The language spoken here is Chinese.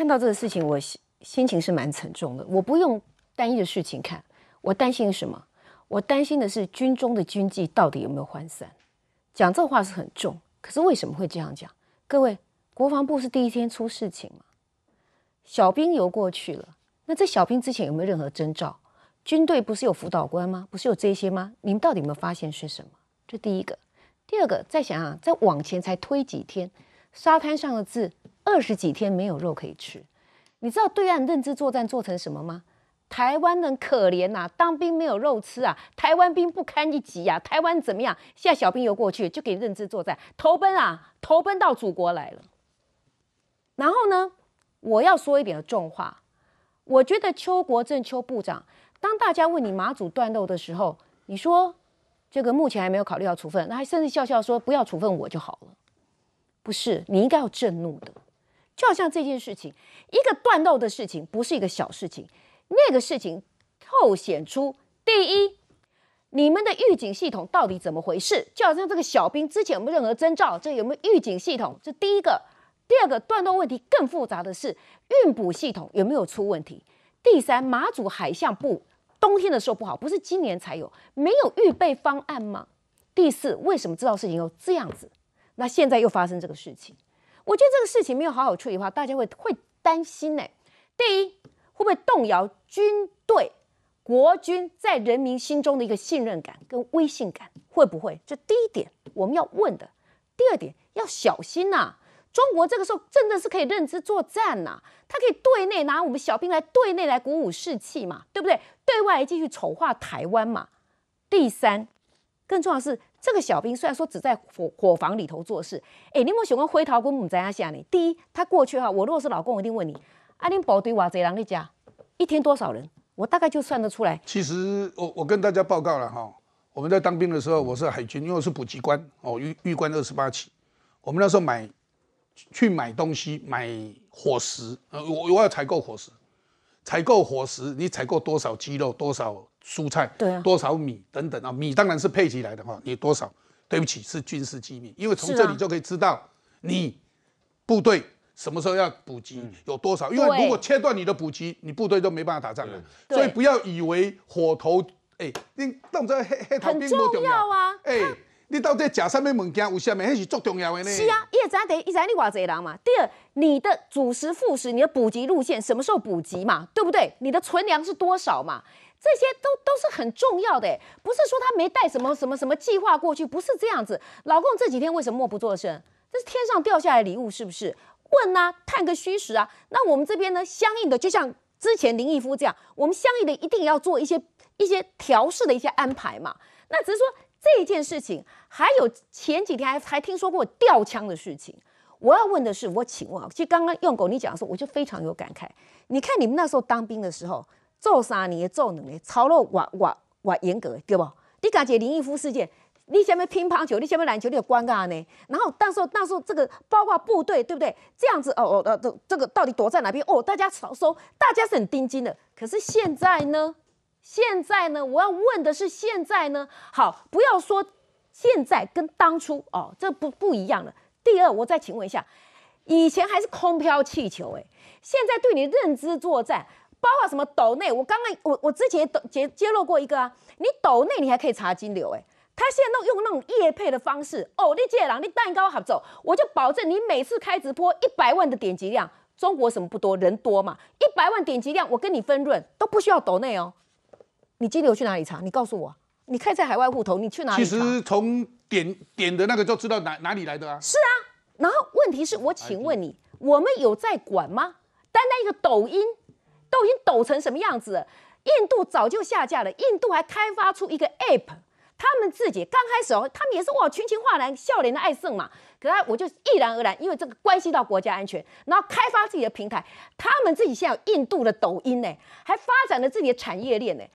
看到这个事情，我心情是蛮沉重的。我不用单一的事情看，我担心什么？我担心的是军中的军纪到底有没有涣散。讲这话是很重，可是为什么会这样讲？各位，国防部是第一天出事情吗？小兵游过去了，那这小兵之前有没有任何征兆？军队不是有辅导官吗？不是有这些吗？你们到底有没有发现是什么？这第一个，第二个再想啊，再往前才推几天？沙滩上的字。二十几天没有肉可以吃，你知道对岸认知作战做成什么吗？台湾人可怜呐，当兵没有肉吃啊，台湾兵不堪一击啊，台湾怎么样？现在小兵游过去就给认知作战投奔啊，投奔到祖国来了。然后呢，我要说一点重话，我觉得邱国正邱部长，当大家问你马祖断肉的时候，你说这个目前还没有考虑到处分，那甚至笑笑说不要处分我就好了，不是你应该要震怒的。就好像这件事情，一个断漏的事情，不是一个小事情。那个事情透显出，第一，你们的预警系统到底怎么回事？就好像这个小兵之前有没有任何征兆？这有没有预警系统？这第一个，第二个断舵问题更复杂的是运补系统有没有出问题？第三，马祖海象不冬天的时候不好，不是今年才有？没有预备方案吗？第四，为什么知道事情要这样子？那现在又发生这个事情？我觉得这个事情没有好好处理的话，大家会会担心呢。第一，会不会动摇军队、国军在人民心中的一个信任感跟威信感？会不会？这第一点我们要问的。第二点要小心呐，中国这个时候真的是可以认知作战呐，他可以对内拿我们小兵来对内来鼓舞士气嘛，对不对？对外继续丑化台湾嘛。第三。更重要是，这个小兵虽然说只在伙伙房里头做事，哎，你有想过灰桃公母在下呢？第一，他过去哈，我如果是老公，我一定问你，阿你部队瓦贼狼的家，一天多少人？我大概就算得出来。其实我我跟大家报告了哈，我们在当兵的时候，我是海军，因为是补给官哦，玉玉官二十八级。我们那时候买去买东西，买伙食，呃，我我要采购伙食，采购伙食，你采购多少鸡肉，多少？蔬菜多少米等等啊，米当然是配起来的哈。你多少？对不起，是军事机密。因为从这里就可以知道你部队什么时候要补给，有多少。因为如果切断你的补给，你部队都没办法打仗了。所以不要以为火头哎，你当做黑黑头兵不重要啊。哎，你到底假上面物件有啥？那是足重要的呢。是啊，一、二、三、第，一、二、你偌济人嘛？第二，你的主食副食，你的补给路线什么时候补给嘛？对不对？你的存粮是多少嘛？这些都都是很重要的，不是说他没带什么什么什么计划过去，不是这样子。老公这几天为什么默不作声？这是天上掉下来礼物是不是？问啊，探个虚实啊。那我们这边呢，相应的就像之前林毅夫这样，我们相应的一定要做一些一些调试的一些安排嘛。那只是说这件事情，还有前几天还还听说过吊枪的事情。我要问的是，我请问，其实刚刚用狗你讲候，我就非常有感慨。你看你们那时候当兵的时候。做三年，做两年，操劳越越越严格，对不？你感觉林毅夫事件，你什么乒乓球，你什么篮球，你有关干呢？然后，但时候是时候这个包括部队，对不对？这样子哦哦哦，这这个到底躲在哪边？哦，大家少说大家是很盯紧的，可是现在呢？现在呢？我要问的是现在呢？好，不要说现在跟当初哦，这不不一样了。第二，我再请问一下，以前还是空飘气球哎，现在对你认知作战。包括什么抖内？我刚刚我我之前抖揭揭露过一个啊，你抖内你还可以查金流哎，他现在都用那种业配的方式哦。你借了，你蛋糕合走，我就保证你每次开直播一百万的点击量，中国什么不多人多嘛，一百万点击量我跟你分润都不需要抖内哦。你金流去哪里查？你告诉我，你开在海外户头，你去哪里查？其实从点点的那个就知道哪哪里来的啊。是啊，然后问题是我请问你，我们有在管吗？单单一个抖音。都已经抖成什么样子？印度早就下架了。印度还开发出一个 App，他们自己刚开始哦，他们也是哇，群情化然，笑脸的爱胜嘛。可他我就毅然而然，因为这个关系到国家安全，然后开发自己的平台。他们自己现在有印度的抖音呢，还发展了自己的产业链呢。